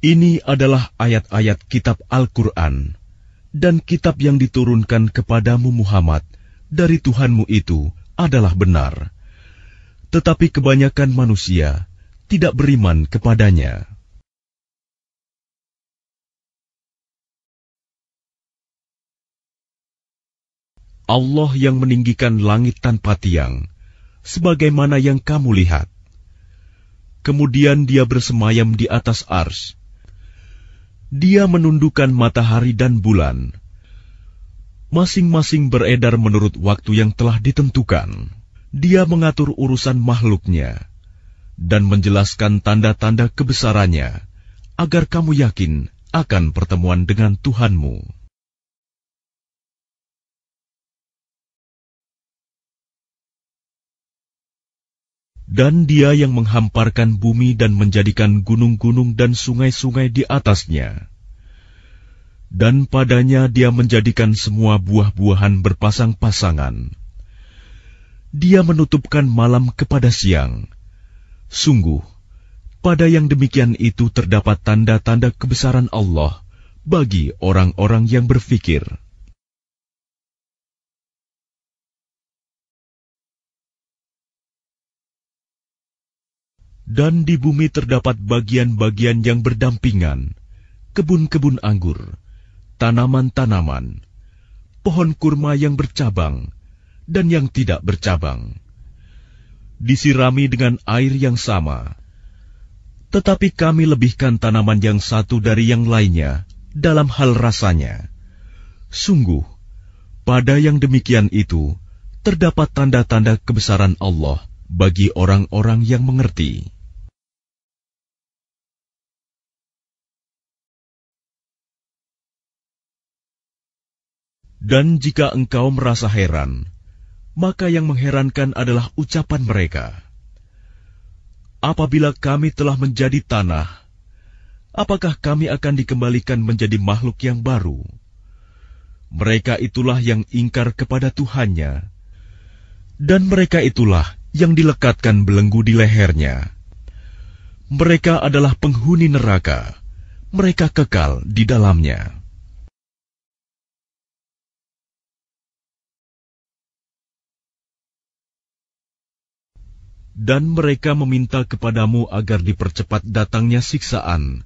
Ini adalah ayat-ayat kitab Al-Quran dan kitab yang diturunkan kepadamu Muhammad dari Tuhanmu itu adalah benar. Tetapi kebanyakan manusia tidak beriman kepadanya. Allah yang meninggikan langit tanpa tiang, sebagaimana yang kamu lihat. Kemudian dia bersemayam di atas ars, dia menundukkan matahari dan bulan, masing-masing beredar menurut waktu yang telah ditentukan. Dia mengatur urusan makhluknya dan menjelaskan tanda-tanda kebesarannya, agar kamu yakin akan pertemuan dengan Tuhanmu. dan Dia yang menghamparkan bumi dan menjadikan gunung-gunung dan sungai-sungai di atasnya. Dan padanya Dia menjadikan semua buah-buahan berpasang-pasangan. Dia menutupkan malam kepada siang. Sungguh, pada yang demikian itu terdapat tanda-tanda kebesaran Allah bagi orang-orang yang berfikir. dan di bumi terdapat bagian-bagian yang berdampingan, kebun-kebun anggur, tanaman-tanaman, pohon kurma yang bercabang, dan yang tidak bercabang. Disirami dengan air yang sama, tetapi kami lebihkan tanaman yang satu dari yang lainnya dalam hal rasanya. Sungguh, pada yang demikian itu terdapat tanda-tanda kebesaran Allah bagi orang-orang yang mengerti. Dan jika engkau merasa heran, maka yang mengherankan adalah ucapan mereka. Apabila kami telah menjadi tanah, apakah kami akan dikembalikan menjadi makhluk yang baru? Mereka itulah yang ingkar kepada Tuhannya, dan mereka itulah yang dilekatkan belenggu di lehernya. Mereka adalah penghuni neraka, mereka kekal di dalamnya. dan mereka meminta kepadamu agar dipercepat datangnya siksaan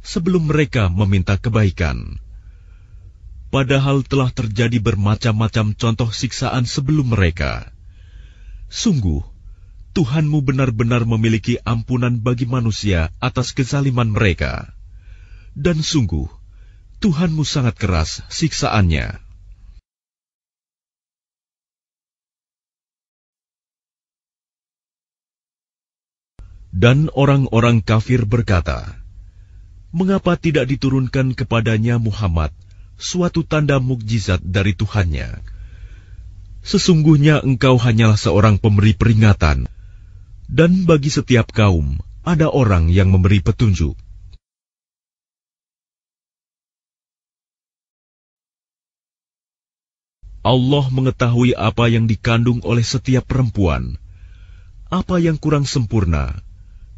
sebelum mereka meminta kebaikan. Padahal telah terjadi bermacam-macam contoh siksaan sebelum mereka. Sungguh, Tuhanmu benar-benar memiliki ampunan bagi manusia atas kezaliman mereka, dan sungguh Tuhanmu sangat keras siksaannya. Dan orang-orang kafir berkata, "Mengapa tidak diturunkan kepadanya Muhammad suatu tanda mukjizat dari Tuhannya? Sesungguhnya engkau hanyalah seorang pemberi peringatan, dan bagi setiap kaum ada orang yang memberi petunjuk." Allah mengetahui apa yang dikandung oleh setiap perempuan, apa yang kurang sempurna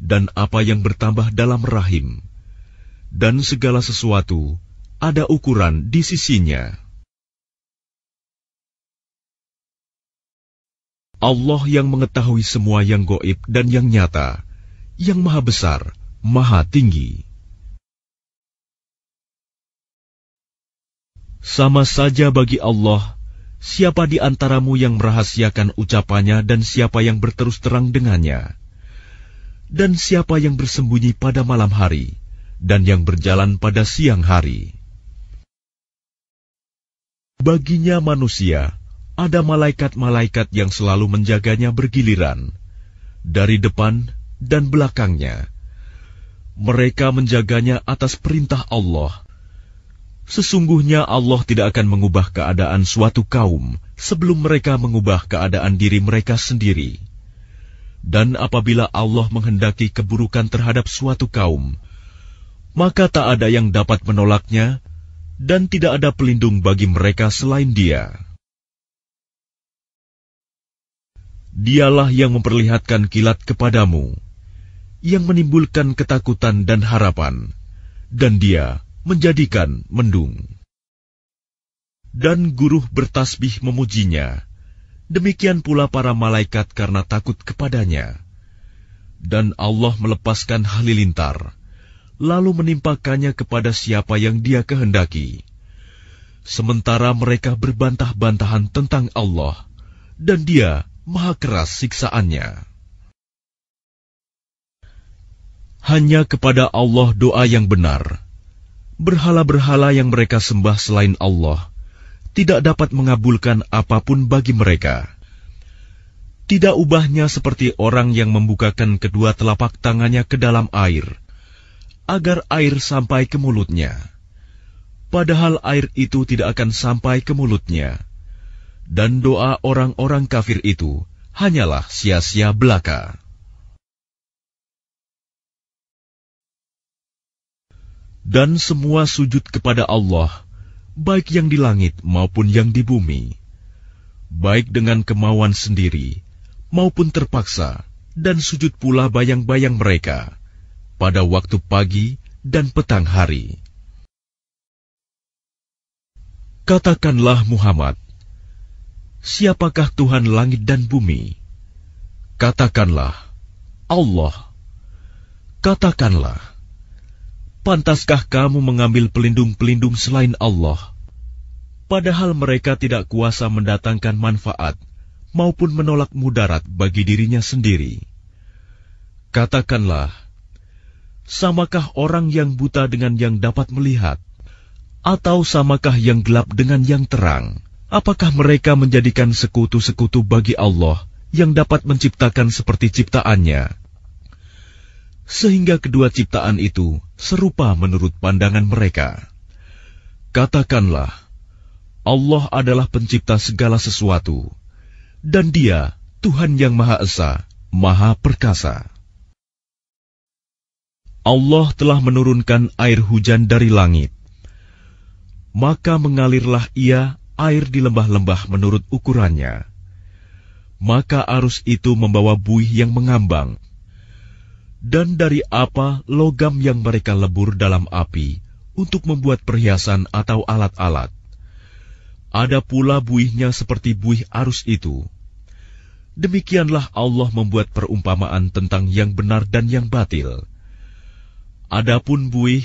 dan apa yang bertambah dalam rahim, dan segala sesuatu ada ukuran di sisinya. Allah yang mengetahui semua yang goib dan yang nyata, yang maha besar, maha tinggi. Sama saja bagi Allah, siapa di antaramu yang merahasiakan ucapannya dan siapa yang berterus terang dengannya dan siapa yang bersembunyi pada malam hari dan yang berjalan pada siang hari. Baginya manusia, ada malaikat-malaikat yang selalu menjaganya bergiliran, dari depan dan belakangnya. Mereka menjaganya atas perintah Allah. Sesungguhnya Allah tidak akan mengubah keadaan suatu kaum sebelum mereka mengubah keadaan diri mereka sendiri. Dan apabila Allah menghendaki keburukan terhadap suatu kaum, maka tak ada yang dapat menolaknya, dan tidak ada pelindung bagi mereka selain Dia. Dialah yang memperlihatkan kilat kepadamu, yang menimbulkan ketakutan dan harapan, dan Dia menjadikan mendung. Dan guruh bertasbih memujinya Demikian pula para malaikat karena takut kepadanya. Dan Allah melepaskan halilintar, lalu menimpakannya kepada siapa yang dia kehendaki. Sementara mereka berbantah-bantahan tentang Allah, dan dia maha keras siksaannya. Hanya kepada Allah doa yang benar. Berhala-berhala yang mereka sembah selain Allah – tidak dapat mengabulkan apapun bagi mereka. Tidak ubahnya seperti orang yang membukakan kedua telapak tangannya ke dalam air, agar air sampai ke mulutnya. Padahal air itu tidak akan sampai ke mulutnya. Dan doa orang-orang kafir itu hanyalah sia-sia belaka. Dan semua sujud kepada Allah baik yang di langit maupun yang di bumi, baik dengan kemauan sendiri maupun terpaksa, dan sujud pula bayang-bayang mereka pada waktu pagi dan petang hari. Katakanlah Muhammad, siapakah Tuhan langit dan bumi? Katakanlah, Allah. Katakanlah, Pantaskah kamu mengambil pelindung-pelindung selain Allah? Padahal mereka tidak kuasa mendatangkan manfaat maupun menolak mudarat bagi dirinya sendiri. Katakanlah, samakah orang yang buta dengan yang dapat melihat? Atau samakah yang gelap dengan yang terang? Apakah mereka menjadikan sekutu-sekutu bagi Allah yang dapat menciptakan seperti ciptaannya? sehingga kedua ciptaan itu serupa menurut pandangan mereka. Katakanlah, Allah adalah pencipta segala sesuatu, dan Dia Tuhan yang Maha Esa, Maha Perkasa. Allah telah menurunkan air hujan dari langit, maka mengalirlah ia air di lembah-lembah menurut ukurannya. Maka arus itu membawa buih yang mengambang dan dari apa logam yang mereka lebur dalam api untuk membuat perhiasan atau alat-alat. Ada pula buihnya seperti buih arus itu. Demikianlah Allah membuat perumpamaan tentang yang benar dan yang batil. Adapun buih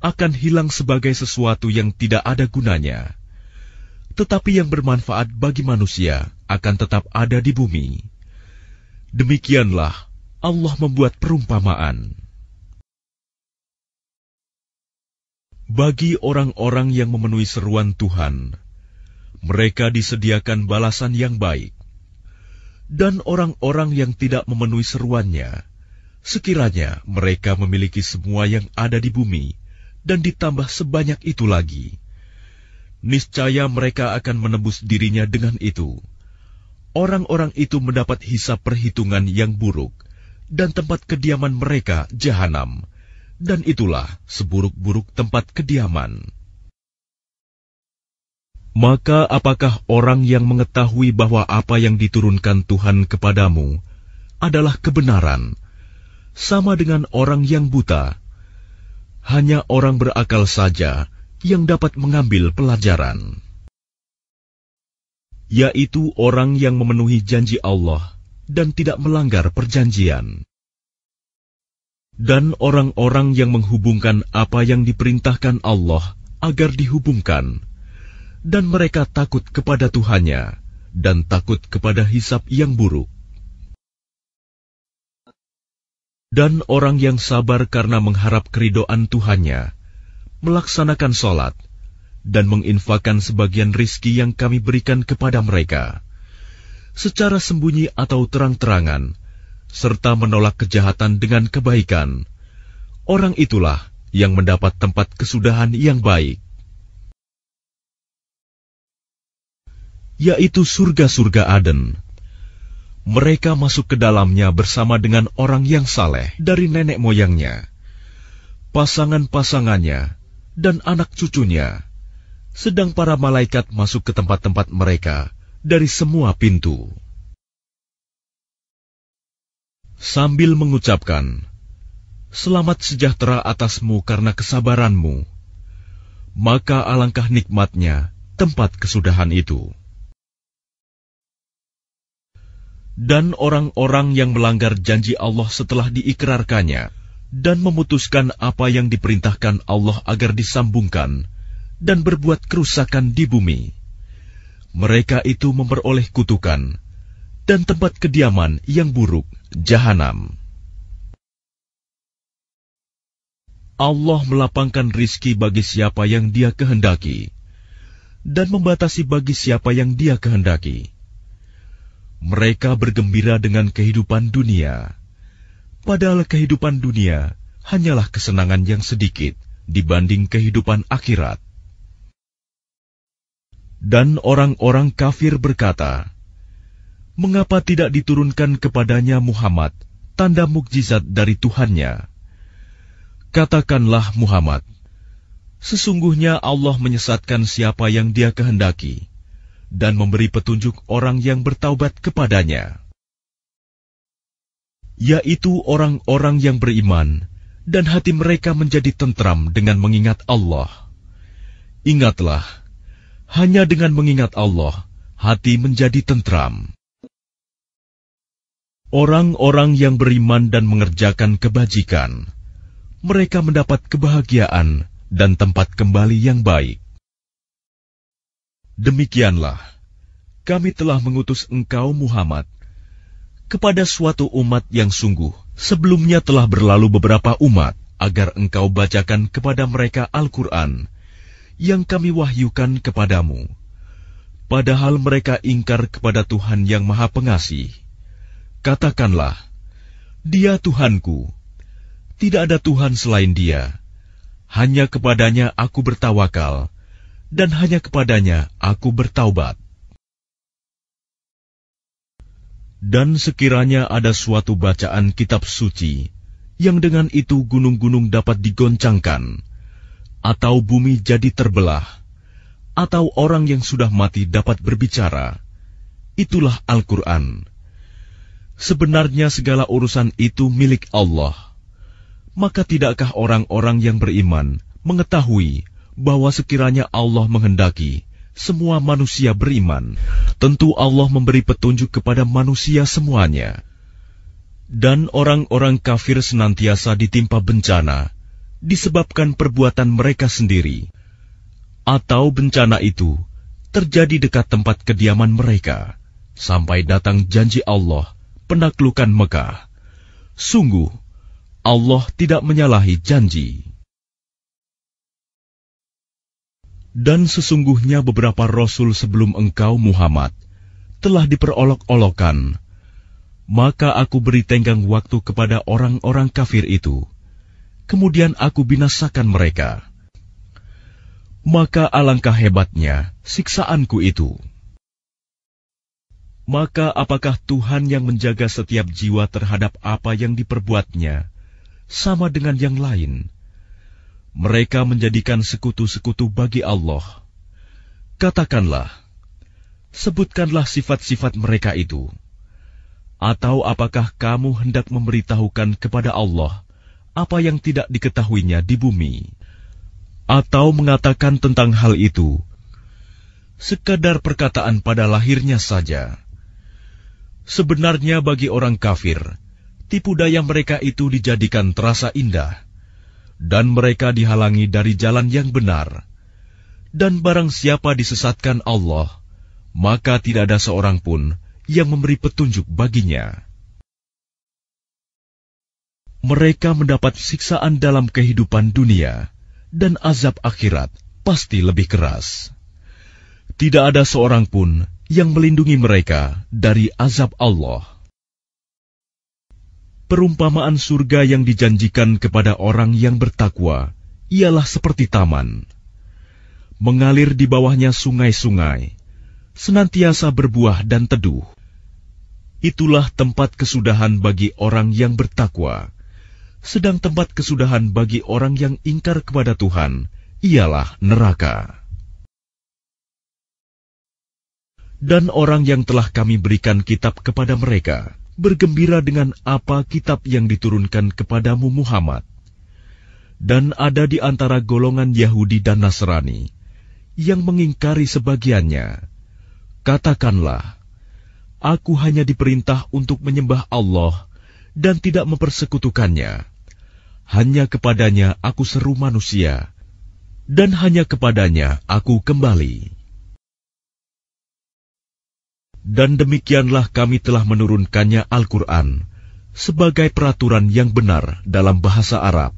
akan hilang sebagai sesuatu yang tidak ada gunanya, tetapi yang bermanfaat bagi manusia akan tetap ada di bumi. Demikianlah Allah membuat perumpamaan. Bagi orang-orang yang memenuhi seruan Tuhan, mereka disediakan balasan yang baik. Dan orang-orang yang tidak memenuhi seruannya, sekiranya mereka memiliki semua yang ada di bumi dan ditambah sebanyak itu lagi, niscaya mereka akan menebus dirinya dengan itu. Orang-orang itu mendapat hisap perhitungan yang buruk dan tempat kediaman mereka jahanam, dan itulah seburuk-buruk tempat kediaman. Maka apakah orang yang mengetahui bahwa apa yang diturunkan Tuhan kepadamu adalah kebenaran, sama dengan orang yang buta? Hanya orang berakal saja yang dapat mengambil pelajaran, yaitu orang yang memenuhi janji Allah dan tidak melanggar perjanjian. Dan orang-orang yang menghubungkan apa yang diperintahkan Allah agar dihubungkan, dan mereka takut kepada Tuhannya dan takut kepada hisap yang buruk. Dan orang yang sabar karena mengharap keridoan Tuhannya, melaksanakan sholat, dan menginfakan sebagian rizki yang kami berikan kepada mereka secara sembunyi atau terang-terangan, serta menolak kejahatan dengan kebaikan. Orang itulah yang mendapat tempat kesudahan yang baik, yaitu surga-surga Aden. Mereka masuk ke dalamnya bersama dengan orang yang saleh dari nenek moyangnya, pasangan-pasangannya, dan anak cucunya, sedang para malaikat masuk ke tempat-tempat mereka dari semua pintu. Sambil mengucapkan, Selamat sejahtera atasmu karena kesabaranmu, maka alangkah nikmatnya tempat kesudahan itu. Dan orang-orang yang melanggar janji Allah setelah diikrarkannya dan memutuskan apa yang diperintahkan Allah agar disambungkan dan berbuat kerusakan di bumi mereka itu memperoleh kutukan dan tempat kediaman yang buruk, jahanam. Allah melapangkan rizki bagi siapa yang dia kehendaki dan membatasi bagi siapa yang dia kehendaki. Mereka bergembira dengan kehidupan dunia, padahal kehidupan dunia hanyalah kesenangan yang sedikit dibanding kehidupan akhirat. Dan orang-orang kafir berkata, "Mengapa tidak diturunkan kepadanya Muhammad tanda mukjizat dari Tuhannya?" Katakanlah Muhammad, "Sesungguhnya Allah menyesatkan siapa yang Dia kehendaki dan memberi petunjuk orang yang bertaubat kepadanya, yaitu orang-orang yang beriman." Dan hati mereka menjadi tentram dengan mengingat Allah. Ingatlah, hanya dengan mengingat Allah, hati menjadi tentram. Orang-orang yang beriman dan mengerjakan kebajikan, mereka mendapat kebahagiaan dan tempat kembali yang baik. Demikianlah, kami telah mengutus engkau Muhammad kepada suatu umat yang sungguh sebelumnya telah berlalu beberapa umat agar engkau bacakan kepada mereka Al-Quran yang kami wahyukan kepadamu, padahal mereka ingkar kepada Tuhan yang Maha Pengasih. Katakanlah, Dia Tuhanku, tidak ada Tuhan selain Dia, hanya kepadanya aku bertawakal, dan hanya kepadanya aku bertaubat. Dan sekiranya ada suatu bacaan kitab suci, yang dengan itu gunung-gunung dapat digoncangkan, atau bumi jadi terbelah, atau orang yang sudah mati dapat berbicara. Itulah Al-Quran. Sebenarnya segala urusan itu milik Allah. Maka tidakkah orang-orang yang beriman mengetahui bahwa sekiranya Allah menghendaki, semua manusia beriman, tentu Allah memberi petunjuk kepada manusia semuanya. Dan orang-orang kafir senantiasa ditimpa bencana, disebabkan perbuatan mereka sendiri, atau bencana itu terjadi dekat tempat kediaman mereka, sampai datang janji Allah penaklukan Mekah. Sungguh, Allah tidak menyalahi janji. Dan sesungguhnya beberapa rasul sebelum engkau Muhammad telah diperolok-olokan, maka aku beri tenggang waktu kepada orang-orang kafir itu.' kemudian aku binasakan mereka. Maka alangkah hebatnya siksaanku itu. Maka apakah Tuhan yang menjaga setiap jiwa terhadap apa yang diperbuatnya, sama dengan yang lain? Mereka menjadikan sekutu-sekutu bagi Allah. Katakanlah, sebutkanlah sifat-sifat mereka itu. Atau apakah kamu hendak memberitahukan kepada Allah apa yang tidak diketahuinya di bumi, atau mengatakan tentang hal itu sekadar perkataan pada lahirnya saja. Sebenarnya bagi orang kafir, tipu daya mereka itu dijadikan terasa indah, dan mereka dihalangi dari jalan yang benar. Dan barang siapa disesatkan Allah, maka tidak ada seorang pun yang memberi petunjuk baginya mereka mendapat siksaan dalam kehidupan dunia, dan azab akhirat pasti lebih keras. Tidak ada seorang pun yang melindungi mereka dari azab Allah. Perumpamaan surga yang dijanjikan kepada orang yang bertakwa ialah seperti taman. Mengalir di bawahnya sungai-sungai, senantiasa berbuah dan teduh. Itulah tempat kesudahan bagi orang yang bertakwa sedang tempat kesudahan bagi orang yang ingkar kepada Tuhan ialah neraka. Dan orang yang telah kami berikan kitab kepada mereka, bergembira dengan apa kitab yang diturunkan kepadamu Muhammad. Dan ada di antara golongan Yahudi dan Nasrani yang mengingkari sebagiannya. Katakanlah, aku hanya diperintah untuk menyembah Allah dan tidak mempersekutukannya hanya kepadanya aku seru manusia, dan hanya kepadanya aku kembali. Dan demikianlah kami telah menurunkannya Al-Quran sebagai peraturan yang benar dalam bahasa Arab.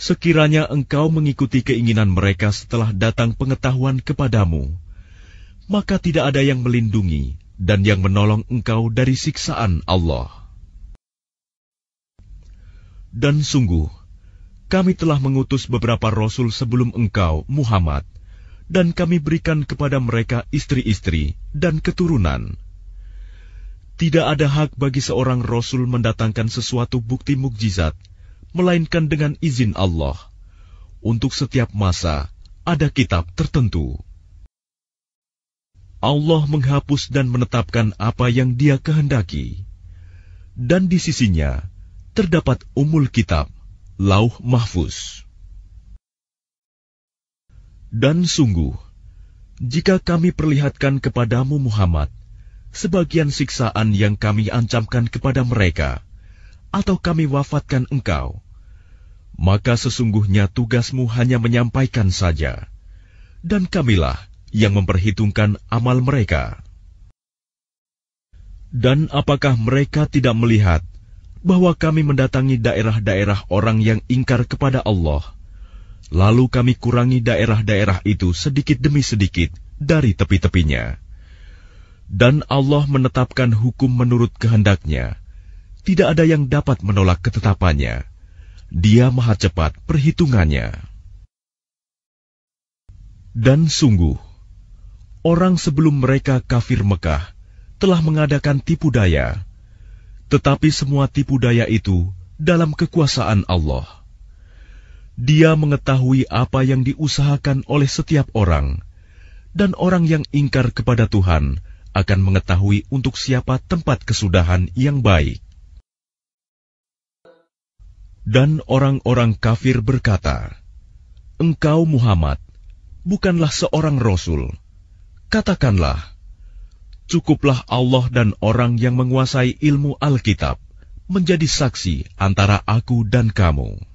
Sekiranya engkau mengikuti keinginan mereka setelah datang pengetahuan kepadamu, maka tidak ada yang melindungi dan yang menolong engkau dari siksaan Allah. Dan sungguh, kami telah mengutus beberapa rasul sebelum engkau, Muhammad, dan kami berikan kepada mereka istri-istri dan keturunan. Tidak ada hak bagi seorang rasul mendatangkan sesuatu bukti mukjizat, melainkan dengan izin Allah. Untuk setiap masa, ada kitab tertentu. Allah menghapus dan menetapkan apa yang Dia kehendaki, dan di sisinya terdapat umul kitab, lauh mahfuz. Dan sungguh, jika kami perlihatkan kepadamu Muhammad, sebagian siksaan yang kami ancamkan kepada mereka, atau kami wafatkan engkau, maka sesungguhnya tugasmu hanya menyampaikan saja. Dan kamilah yang memperhitungkan amal mereka. Dan apakah mereka tidak melihat bahwa kami mendatangi daerah-daerah orang yang ingkar kepada Allah, lalu kami kurangi daerah-daerah itu sedikit demi sedikit dari tepi-tepinya. Dan Allah menetapkan hukum menurut kehendaknya. Tidak ada yang dapat menolak ketetapannya. Dia maha cepat perhitungannya. Dan sungguh, orang sebelum mereka kafir Mekah telah mengadakan tipu daya tetapi semua tipu daya itu dalam kekuasaan Allah. Dia mengetahui apa yang diusahakan oleh setiap orang, dan orang yang ingkar kepada Tuhan akan mengetahui untuk siapa tempat kesudahan yang baik. Dan orang-orang kafir berkata, "Engkau Muhammad, bukanlah seorang rasul. Katakanlah, cukuplah Allah dan orang yang menguasai ilmu Alkitab menjadi saksi antara aku dan kamu.